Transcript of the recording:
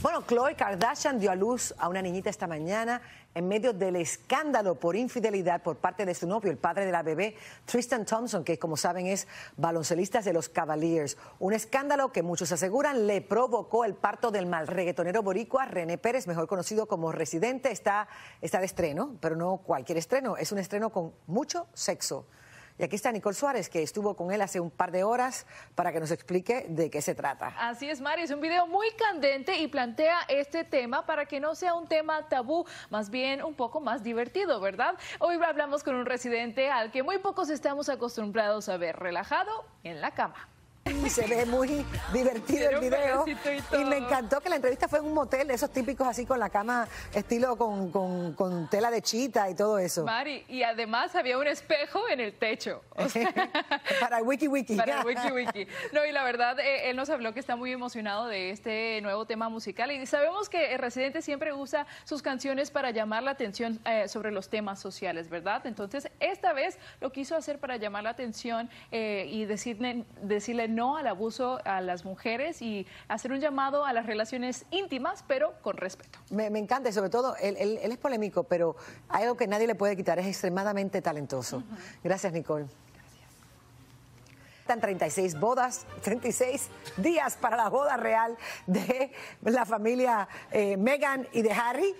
Bueno, Chloe Kardashian dio a luz a una niñita esta mañana en medio del escándalo por infidelidad por parte de su novio, el padre de la bebé, Tristan Thompson, que como saben es baloncelista de los Cavaliers. Un escándalo que muchos aseguran le provocó el parto del mal reggaetonero boricua René Pérez, mejor conocido como Residente. Está, está de estreno, pero no cualquier estreno, es un estreno con mucho sexo. Y aquí está Nicole Suárez, que estuvo con él hace un par de horas para que nos explique de qué se trata. Así es, Mari, es un video muy candente y plantea este tema para que no sea un tema tabú, más bien un poco más divertido, ¿verdad? Hoy hablamos con un residente al que muy pocos estamos acostumbrados a ver relajado en la cama se ve muy divertido el video. Y, me encantó que la entrevista fue en un motel, esos típicos así con la cama estilo con, tela de chita y todo eso. Mari, y además había un espejo en el techo. para el wiki wiki. Para No, y la verdad, eh, él nos habló que está muy emocionado de este nuevo tema musical y sabemos que el Residente siempre usa sus canciones para llamar la atención eh, sobre los temas sociales, ¿verdad? Entonces, esta vez lo quiso hacer para llamar la atención eh, y decirle, decirle no al abuso a las mujeres y hacer un llamado a las relaciones íntimas, pero con respeto. Me, encanta y sobre todo, él, es polémico, pero algo que nadie le puede quitar, es extremadamente talentoso. Gracias, Nicole. Gracias, Nicole. Están 36 bodas, 36 días para la boda real de la familia megan eh, Meghan y de Harry.